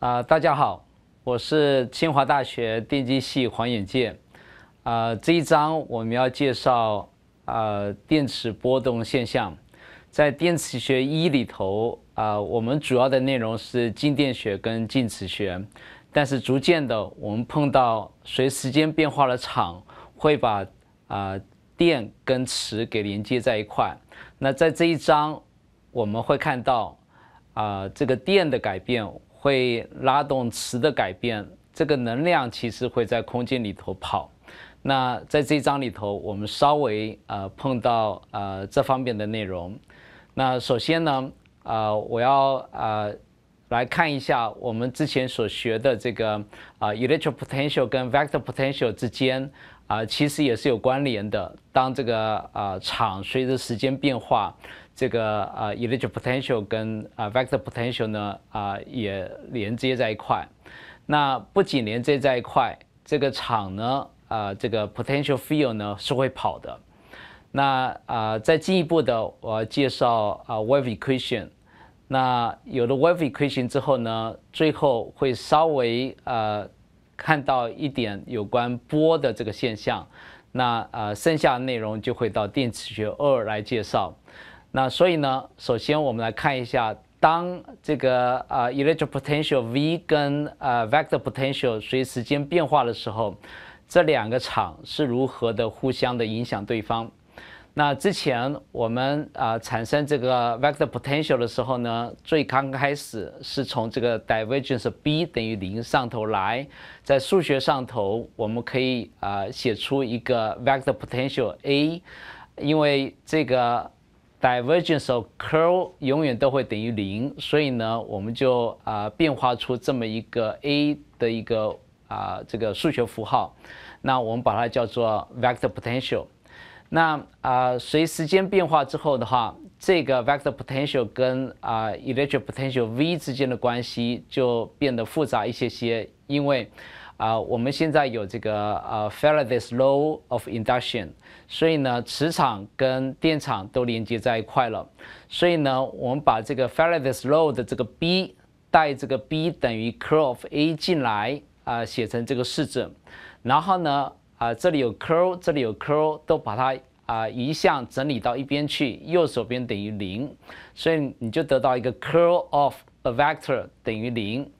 啊，大家好，我是清华大学电机系黄永健。啊，这一章我们要介绍啊，电磁波动现象。在电磁学一里头啊，我们主要的内容是静电学跟静磁学。但是逐渐的，我们碰到随时间变化的场，会把啊电跟磁给连接在一块。那在这一章，我们会看到啊，这个电的改变。会拉动磁的改变，这个能量其实会在空间里头跑。那在这章里头，我们稍微呃碰到呃这方面的内容。那首先呢，啊我要啊。来看一下我们之前所学的这个啊，electro potential 跟 vector potential 之间啊，其实也是有关联的。当这个啊场随着时间变化，这个啊 electro potential 跟啊 vector potential 呢啊也连接在一块。那不仅连接在一块，这个场呢啊这个 potential field 呢是会跑的。那啊再进一步的，我介绍啊 wave equation。那有了 wave equation 之后呢，最后会稍微呃看到一点有关波的这个现象。那呃，剩下的内容就会到电磁学二来介绍。那所以呢，首先我们来看一下，当这个呃 electric potential V 跟呃 vector potential 随时间变化的时候，这两个场是如何的互相的影响对方。那之前我们啊产生这个 vector potential 的时候呢，最刚开始是从这个 divergence B 等于零上头来，在数学上头我们可以啊写出一个 vector potential A，因为这个 divergence of curl 永远都会等于零，所以呢我们就啊变化出这么一个 A 的一个啊这个数学符号，那我们把它叫做 vector potential。那啊，随时间变化之后的话，这个 vector potential 跟啊 electric potential V 之间的关系就变得复杂一些些，因为啊，我们现在有这个呃 Faraday's law of induction，所以呢，磁场跟电场都连接在一块了，所以呢，我们把这个 Faraday's law 的这个 B 带这个 B 等于 curl of A 进来啊，写成这个式子，然后呢。啊，这里有 curl，这里有 curl，都把它啊移项整理到一边去，右手边等于零，所以你就得到一个 curl of a vector 等于零。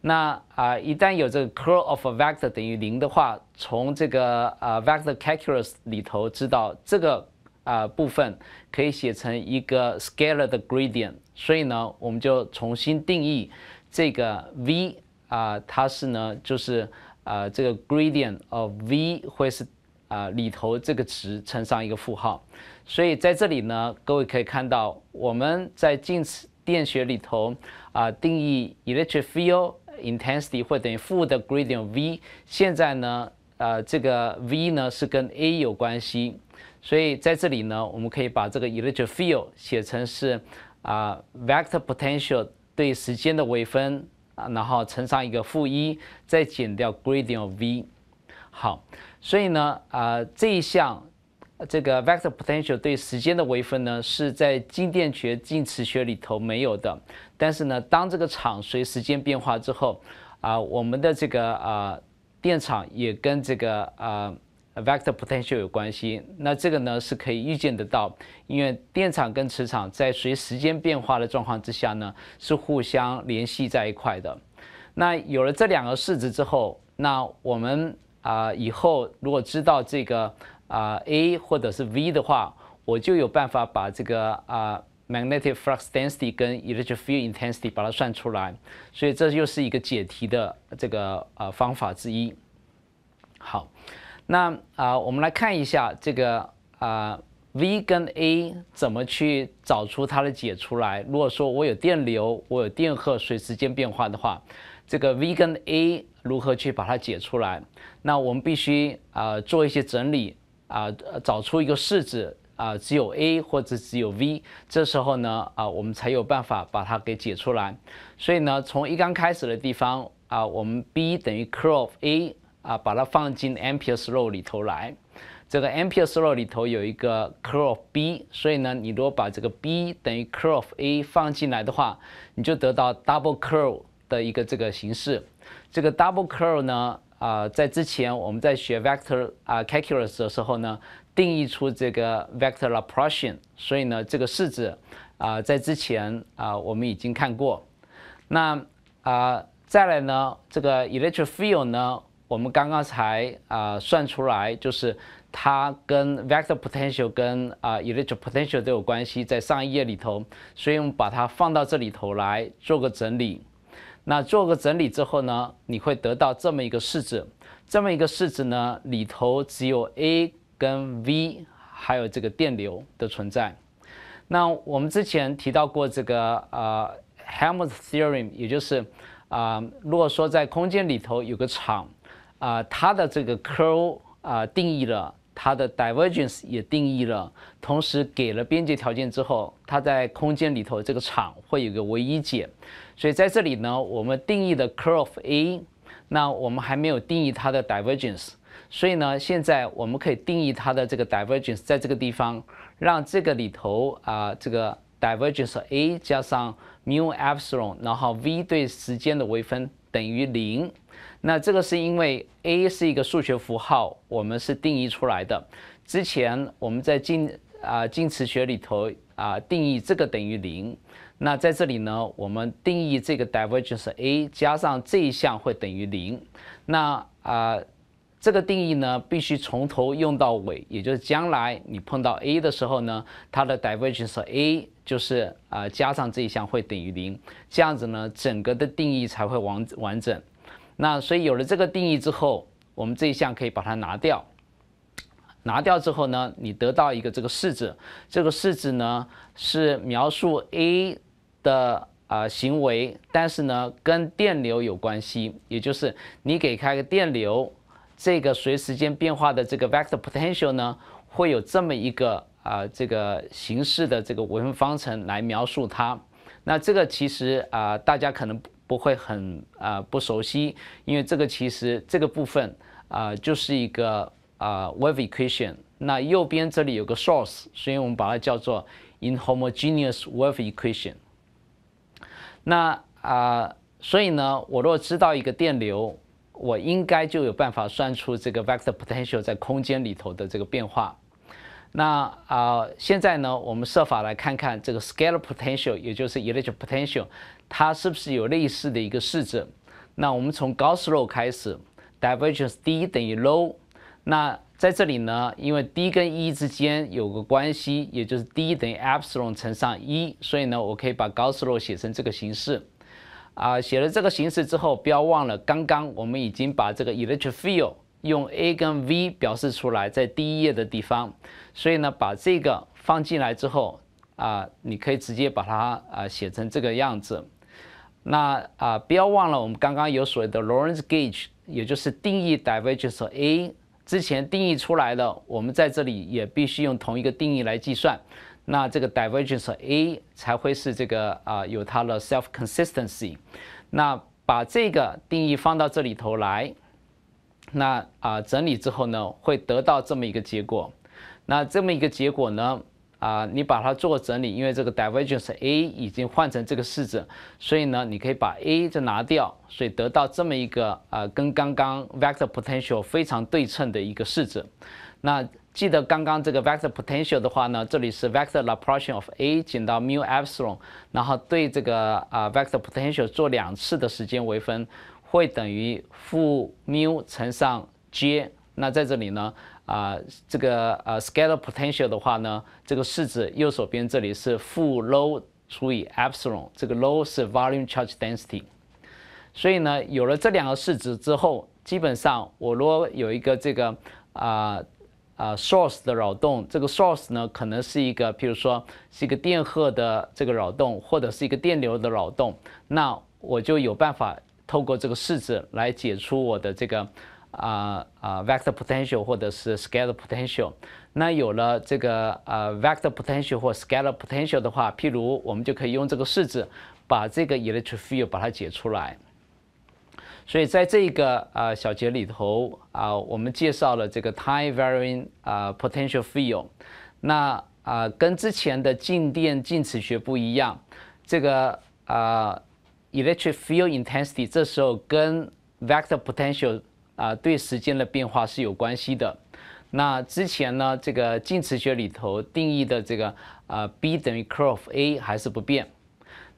那啊，一旦有这个 curl of a vector 等于零的话，从这个啊 vector calculus 里头知道这个啊部分可以写成一个 scalar 的 gradient，所以呢，我们就重新定义这个 v 啊，它是呢就是。啊，这个 gradient of v 会是啊里头这个值乘上一个负号，所以在这里呢，各位可以看到，我们在近似电学里头啊定义 electric field intensity 或等于负的 gradient v，现在呢，呃这个 v 呢是跟 a 有关系，所以在这里呢，我们可以把这个 electric field 写成是啊 vector potential 对时间的微分。啊，然后乘上一个负一，再减掉 gradient v。好，所以呢，啊，这一项这个 vector potential 对时间的微分呢，是在静电学、静磁学里头没有的。但是呢，当这个场随时间变化之后，啊，我们的这个啊电场也跟这个啊。vector potential 有关系，那这个呢是可以预见得到，因为电场跟磁场在随时间变化的状况之下呢是互相联系在一块的。那有了这两个式子之后，那我们啊以后如果知道这个啊 A 或者是 V 的话，我就有办法把这个啊 magnetic flux density 跟 electric field intensity 把它算出来，所以这又是一个解题的这个呃方法之一。好。那啊，我们来看一下这个啊，V 跟 A 怎么去找出它的解出来。如果说我有电流，我有电荷随时间变化的话，这个 V 跟 A 如何去把它解出来？那我们必须啊做一些整理啊，找出一个式子啊，只有 A 或者只有 V。这时候呢啊，我们才有办法把它给解出来。所以呢，从一刚开始的地方啊，我们 B 等于 c r of A。啊，把它放进 Ampere's law 里头来。这个 Ampere's law 里头有一个 curl B，所以呢，你如果把这个 B 等于 curl A 放进来的话，你就得到 double curl 的一个这个形式。这个 double curl 呢，啊，在之前我们在学 vector 啊 calculus 的时候呢，定义出这个 vector Laplacian，所以呢，这个式子啊，在之前啊我们已经看过。那啊，再来呢，这个 electric field 呢？我们刚刚才啊算出来，就是它跟 vector potential、跟啊 electric potential 都有关系，在上一页里头，所以我们把它放到这里头来做个整理。那做个整理之后呢，你会得到这么一个式子，这么一个式子呢里头只有 a、跟 v、还有这个电流的存在。那我们之前提到过这个啊 Helmholtz theorem，也就是啊如果说在空间里头有个场。啊，它的这个 curl 啊定义了，它的 divergence 也定义了，同时给了边界条件之后，它在空间里头这个场会有个唯一解。所以在这里呢，我们定义的 curl of a，那我们还没有定义它的 divergence，所以呢，现在我们可以定义它的这个 divergence，在这个地方，让这个里头啊，这个 divergence a 加上 mu epsilon，然后 v 对时间的微分等于零。那这个是因为 a 是一个数学符号，我们是定义出来的。之前我们在近啊近词学里头啊定义这个等于零。那在这里呢，我们定义这个 divergence a 加上这一项会等于零。那啊这个定义呢必须从头用到尾，也就是将来你碰到 a 的时候呢，它的 divergence a 就是啊加上这一项会等于零。这样子呢，整个的定义才会完完整。那所以有了这个定义之后，我们这一项可以把它拿掉。拿掉之后呢，你得到一个这个式子，这个式子呢是描述 A 的啊行为，但是呢跟电流有关系，也就是你给开个电流，这个随时间变化的这个 vector potential 呢会有这么一个啊这个形式的这个微分方程来描述它。那这个其实啊大家可能。不会很啊不熟悉，因为这个其实这个部分啊就是一个啊 wave equation。那右边这里有个 source，所以我们把它叫做 inhomogeneous wave equation。那啊，所以呢，我若知道一个电流，我应该就有办法算出这个 vector potential 在空间里头的这个变化。那啊，现在呢，我们设法来看看这个 scalar potential，也就是 electric potential。它是不是有类似的一个式子？那我们从 Gauss l w 开始，divergence D 等于 low。那在这里呢，因为 D 跟 E 之间有个关系，也就是 D 等于 epsilon 乘上 E，所以呢，我可以把 Gauss l w 写成这个形式。啊，写了这个形式之后，不要忘了刚刚我们已经把这个 electric field 用 a 跟 v 表示出来，在第一页的地方。所以呢，把这个放进来之后，啊，你可以直接把它啊写成这个样子。那啊，不要忘了，我们刚刚有所谓的 Lawrence gauge，也就是定义 divergence a，之前定义出来的，我们在这里也必须用同一个定义来计算。那这个 divergence a 才会是这个啊，有它的 self consistency。那把这个定义放到这里头来，那啊，整理之后呢，会得到这么一个结果。那这么一个结果呢？啊，你把它做个整理，因为这个 divergence A 已经换成这个式子，所以呢，你可以把 A 就拿掉，所以得到这么一个呃跟刚刚 vector potential 非常对称的一个式子。那记得刚刚这个 vector potential 的话呢，这里是 vector Laplacian of A 减到 mu epsilon，然后对这个啊 vector potential 做两次的时间微分，会等于负 mu 乘上 j。那在这里呢？啊，这个呃，scalar potential 的话呢，这个式子右手边这里是负 low 除以 epsilon，这个 low 是 volume charge density。所以呢，有了这两个式子之后，基本上我如果有一个这个啊啊 source 的扰动，这个 source 呢可能是一个，比如说是一个电荷的这个扰动，或者是一个电流的扰动，那我就有办法透过这个式子来解出我的这个。啊啊，vector potential 或者是 scalar potential。那有了这个啊，vector potential 或 scalar potential 的话，譬如我们就可以用这个式子把这个 electric field 把它解出来。所以在这个啊小节里头啊，我们介绍了这个 time varying 啊 potential field。那啊，跟之前的静电静磁学不一样，这个啊 electric field intensity 这时候跟 vector potential 啊，对时间的变化是有关系的。那之前呢，这个近磁学里头定义的这个啊，B 等于 c u r of A 还是不变。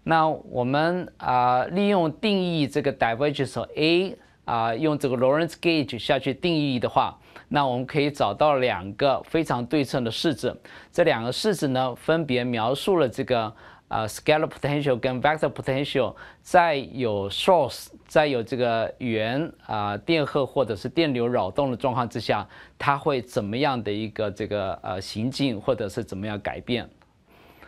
那我们啊，利用定义这个 divergence A 啊，用这个 Lorentz gauge 下去定义的话，那我们可以找到两个非常对称的式子。这两个式子呢，分别描述了这个。啊，scalar potential 跟 vector potential，在有 source，在有这个源啊电荷或者是电流扰动的状况之下，它会怎么样的一个这个呃行进或者是怎么样改变？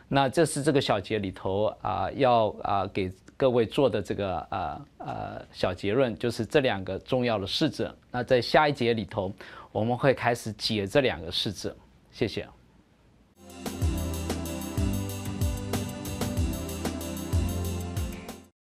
那这是这个小节里头啊要啊给各位做的这个呃呃小结论，就是这两个重要的式子。那在下一节里头，我们会开始解这两个式子。谢谢。